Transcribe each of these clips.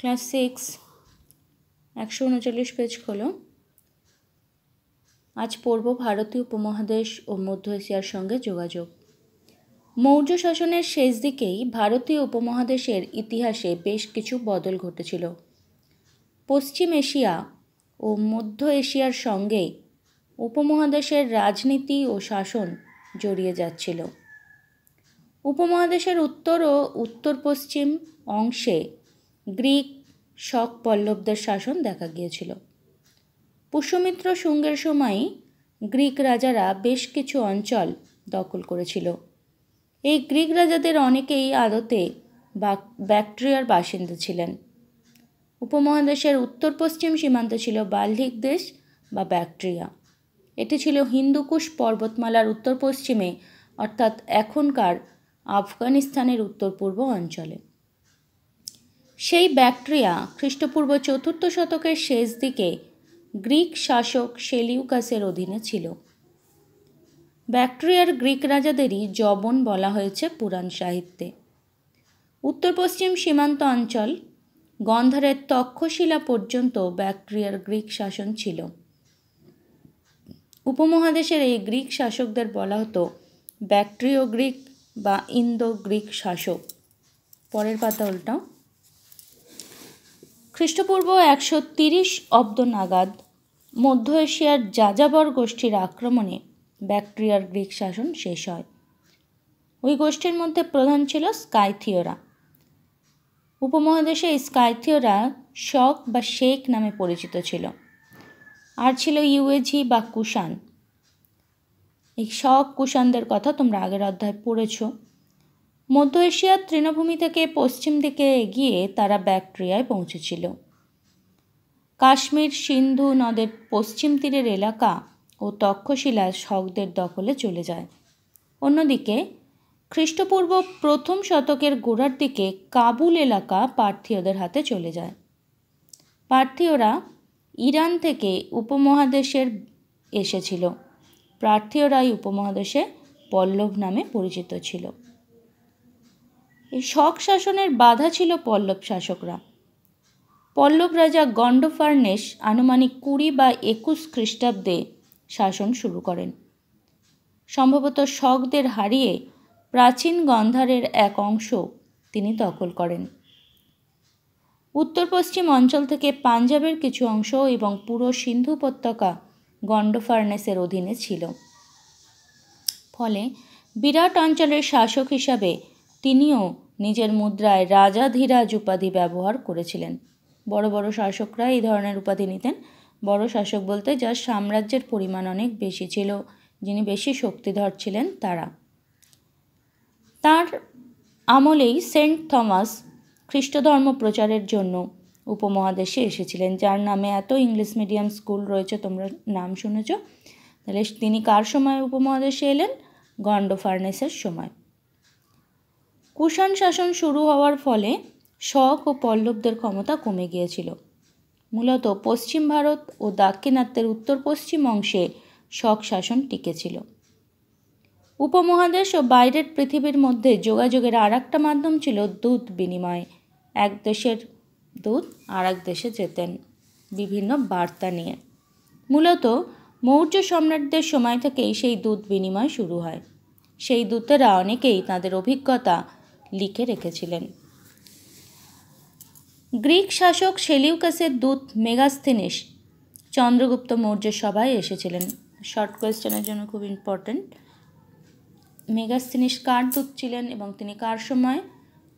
class six একশো উনচল্লিশ page খোলো আজ পূর্ব ভারতীয় উপমহাদেশ ও মধ্য এশিয়ার সঙ্গে যোগাযোগ মৌর্য শাসনের শেষ দিকেই ভারতীয় উপমহাদেশের ইতিহাসে বেশ কিছু বদল ঘটেছিল পশ্চিম এশিয়া ও মধ্য এশিয়ার সঙ্গে উপমহাদেশের রাজনীতি ও শাসন জড়িয়ে যাচ্ছিল উপমহাদেশের উত্তর ও উত্তর পশ্চিম অংশে গ্রিক শক পল্লবদের শাসন দেখা গিয়েছিল পুষ্যমিত্র শুঙ্গের সময় গ্রিক রাজারা বেশ কিছু অঞ্চল দখল করেছিল এই গ্রিক রাজাদের অনেকেই আদতে ব্যাক্ট্রিয়ার বাসিন্দা ছিলেন উপমহাদেশের উত্তর পশ্চিম সীমান্ত ছিল বাল্টিক দেশ বা ব্যাক্ট্রিয়া এটি ছিল হিন্দুকুশ পর্বতমালার উত্তর পশ্চিমে অর্থাৎ এখনকার আফগানিস্তানের উত্তর পূর্ব অঞ্চলে সেই ব্যাকট্রিয়া খ্রিস্টপূর্ব চতুর্থ শতকের শেষ দিকে গ্রিক শাসক সেলিউকাসের অধীনে ছিল ব্যাকট্রিয়ার গ্রিক রাজাদেরই জবন বলা হয়েছে পুরাণ সাহিত্যে উত্তর পশ্চিম সীমান্ত অঞ্চল গন্ধারের তক্ষশিলা পর্যন্ত ব্যাকট্রিয়ার গ্রিক শাসন ছিল উপমহাদেশের এই গ্রিক শাসকদের বলা হতো ব্যাকট্রিয় গ্রিক বা ইন্দো গ্রিক শাসক পরের পাতা উল্টাও খ্রিস্টপূর্ব একশো তিরিশ অব্দ নাগাদ মধ্য এশিয়ার যাযাবর গোষ্ঠীর আক্রমণে ব্যাকট্রিয়ার গ্রিক শাসন শেষ হয় ওই গোষ্ঠীর মধ্যে প্রধান ছিল স্কাইথিওরা উপমহাদেশে স্কাইথিওরা শক বা শেখ নামে পরিচিত ছিল আর ছিল ইউএজি বা কুষাণ এই শক কুষাণদের কথা তোমরা আগের অধ্যায় পড়েছো মধ্য এশিয়ার তৃণভূমি থেকে পশ্চিম দিকে এগিয়ে তারা ব্যাকট্রিয়ায় পৌঁছেছিল কাশ্মীর সিন্ধু নদের পশ্চিম তীরের এলাকা ও তক্ষশিলা শকদের দখলে চলে যায় অন্যদিকে খ্রিস্টপূর্ব প্রথম শতকের গোড়ার দিকে কাবুল এলাকা পার্থীয়দের হাতে চলে যায় পার্থীয়রা ইরান থেকে উপমহাদেশের এসেছিল প্রার্থীয়রাই উপমহাদেশে পল্লব নামে পরিচিত ছিল এই শক শাসনের বাধা ছিল পল্লব শাসকরা পল্লব রাজা গণ্ডফার্নেস আনুমানিক কুড়ি বা একুশ খ্রিস্টাব্দে শাসন শুরু করেন সম্ভবত শকদের হারিয়ে প্রাচীন গন্ধারের এক অংশ তিনি দখল করেন উত্তর পশ্চিম অঞ্চল থেকে পাঞ্জাবের কিছু অংশ এবং পুরো সিন্ধু উপত্যকা গণ্ডফার্নেসের অধীনে ছিল ফলে বিরাট অঞ্চলের শাসক হিসাবে তিনিও নিজের মুদ্রায় রাজাধিরাজ উপাধি ব্যবহার করেছিলেন বড় বড় শাসকরা এই ধরনের উপাধি নিতেন বড় শাসক বলতে যার সাম্রাজ্যের পরিমাণ অনেক বেশি ছিল যিনি বেশি শক্তিধর ছিলেন তারা তার আমলেই সেন্ট থমাস খ্রিস্টধর্ম প্রচারের জন্য উপমহাদেশে এসেছিলেন যার নামে এত ইংলিশ মিডিয়াম স্কুল রয়েছে তোমরা নাম শুনেছ তাহলে তিনি কার সময় উপমহাদেশে এলেন গন্ডফার্নেসের সময় কুষাণ শাসন শুরু হওয়ার ফলে শক ও পল্লবদের ক্ষমতা কমে গিয়েছিল মূলত পশ্চিম ভারত ও দাক্ষিণাত্যের উত্তর পশ্চিম অংশে শক শাসন টিকেছিল উপমহাদেশ ও বাইরের পৃথিবীর মধ্যে যোগাযোগের আর একটা মাধ্যম ছিল দূত বিনিময় এক দেশের দূত আর এক দেশে যেতেন বিভিন্ন বার্তা নিয়ে মূলত মৌর্য সম্রাটদের সময় থেকেই সেই দূত বিনিময় শুরু হয় সেই দূতেরা অনেকেই তাদের অভিজ্ঞতা লিখে রেখেছিলেন গ্রিক শাসক সেলিউকাসের দূত মেগাস্থিনিস চন্দ্রগুপ্ত মৌর্যের সভায় এসেছিলেন শর্ট কোয়েশ্চেনের জন্য খুব ইম্পর্ট্যান্ট মেগাস্থিনিস কার দূত ছিলেন এবং তিনি কার সময়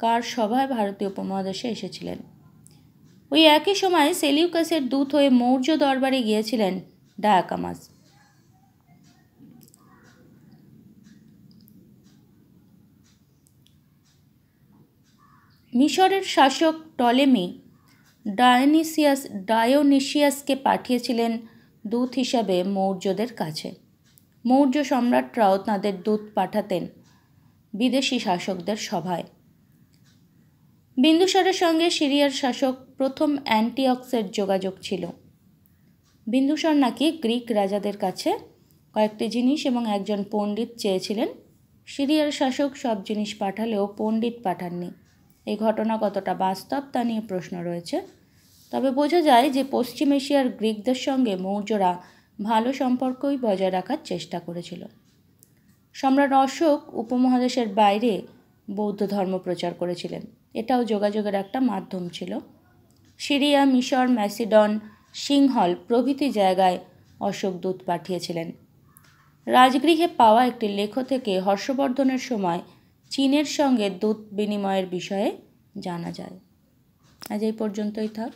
কার সভায় ভারতীয় উপমহাদেশে এসেছিলেন ওই একই সময় সেলিউকাসের দূত হয়ে মৌর্য দরবারে গিয়েছিলেন ডায়াকামাস মিশরের শাসক টলেমি ডায়োনিসিয়াস ডায়োনিসিয়াসকে পাঠিয়েছিলেন দূত হিসাবে মৌর্যদের কাছে মৌর্য সম্রাটরাও তাঁদের দূত পাঠাতেন বিদেশি শাসকদের সভায় বিন্দুসারের সঙ্গে সিরিয়ার শাসক প্রথম অ্যান্টিঅক্সের যোগাযোগ ছিল বিন্দুসার নাকি গ্রিক রাজাদের কাছে কয়েকটি জিনিস এবং একজন পণ্ডিত চেয়েছিলেন সিরিয়ার শাসক সব জিনিস পাঠালেও পণ্ডিত পাঠাননি এই ঘটনা কতটা বাস্তব তা নিয়ে প্রশ্ন রয়েছে তবে বোঝা যায় যে পশ্চিম এশিয়ার গ্রিকদের সঙ্গে মৌর্যরা ভালো সম্পর্কই বজায় রাখার চেষ্টা করেছিল সম্রাট অশোক উপমহাদেশের বাইরে বৌদ্ধ ধর্ম প্রচার করেছিলেন এটাও যোগাযোগের একটা মাধ্যম ছিল সিরিয়া মিশর ম্যাসিডন সিংহল প্রভৃতি জায়গায় অশোক দূত পাঠিয়েছিলেন রাজগৃহে পাওয়া একটি লেখ থেকে হর্ষবর্ধনের সময় চীনের সঙ্গে দূত বিনিময়ের বিষয়ে জানা যায় আজ এই পর্যন্তই থাক